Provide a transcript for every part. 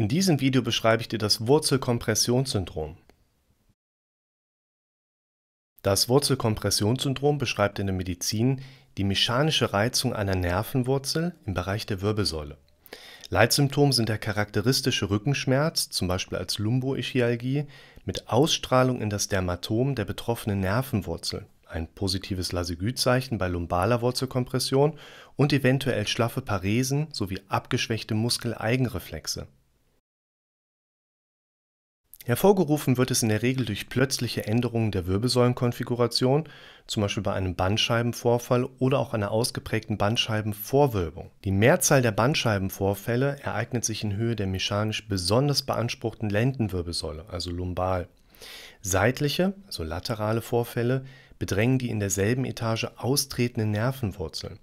In diesem Video beschreibe ich dir das Wurzelkompressionssyndrom. Das Wurzelkompressionssyndrom beschreibt in der Medizin die mechanische Reizung einer Nervenwurzel im Bereich der Wirbelsäule. Leitsymptome sind der charakteristische Rückenschmerz, zum Beispiel als Lumboichialgie, mit Ausstrahlung in das Dermatom der betroffenen Nervenwurzel, ein positives Lasegützeichen bei lumbaler Wurzelkompression und eventuell schlaffe Paresen sowie abgeschwächte Muskeleigenreflexe. Hervorgerufen wird es in der Regel durch plötzliche Änderungen der Wirbelsäulenkonfiguration, zum Beispiel bei einem Bandscheibenvorfall oder auch einer ausgeprägten Bandscheibenvorwölbung. Die Mehrzahl der Bandscheibenvorfälle ereignet sich in Höhe der mechanisch besonders beanspruchten Lendenwirbelsäule, also lumbal. Seitliche, also laterale Vorfälle bedrängen die in derselben Etage austretenden Nervenwurzeln.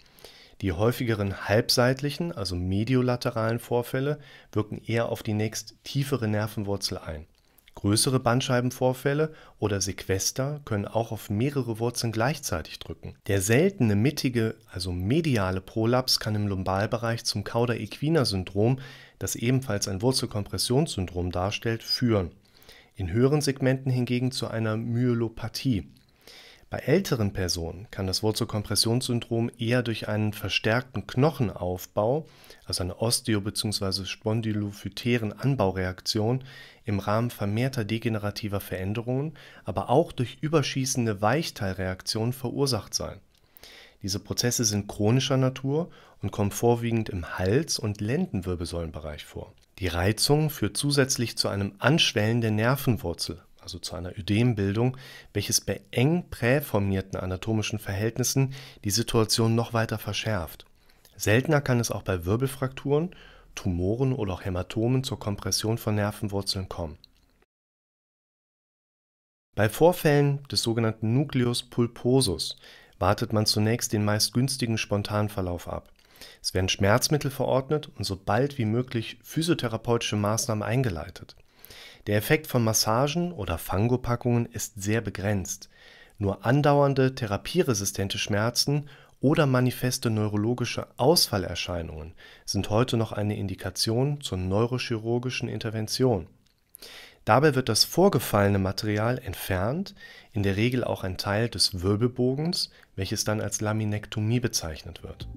Die häufigeren halbseitlichen, also mediolateralen Vorfälle wirken eher auf die nächst tiefere Nervenwurzel ein. Größere Bandscheibenvorfälle oder Sequester können auch auf mehrere Wurzeln gleichzeitig drücken. Der seltene mittige, also mediale Prolaps kann im Lumbalbereich zum Cauda-Equina-Syndrom, das ebenfalls ein Wurzelkompressionssyndrom darstellt, führen. In höheren Segmenten hingegen zu einer Myelopathie bei älteren Personen kann das Wurzelkompressionssyndrom eher durch einen verstärkten Knochenaufbau, also eine osteo- bzw. spondylophytären Anbaureaktion im Rahmen vermehrter degenerativer Veränderungen, aber auch durch überschießende Weichteilreaktionen verursacht sein. Diese Prozesse sind chronischer Natur und kommen vorwiegend im Hals- und Lendenwirbelsäulenbereich vor. Die Reizung führt zusätzlich zu einem Anschwellen der Nervenwurzel also zu einer Ödembildung, welches bei eng präformierten anatomischen Verhältnissen die Situation noch weiter verschärft. Seltener kann es auch bei Wirbelfrakturen, Tumoren oder auch Hämatomen zur Kompression von Nervenwurzeln kommen. Bei Vorfällen des sogenannten Nucleus pulposus wartet man zunächst den meist günstigen Spontanverlauf ab. Es werden Schmerzmittel verordnet und so bald wie möglich physiotherapeutische Maßnahmen eingeleitet. Der Effekt von Massagen oder Fangopackungen ist sehr begrenzt. Nur andauernde therapieresistente Schmerzen oder manifeste neurologische Ausfallerscheinungen sind heute noch eine Indikation zur neurochirurgischen Intervention. Dabei wird das vorgefallene Material entfernt, in der Regel auch ein Teil des Wirbelbogens, welches dann als Laminektomie bezeichnet wird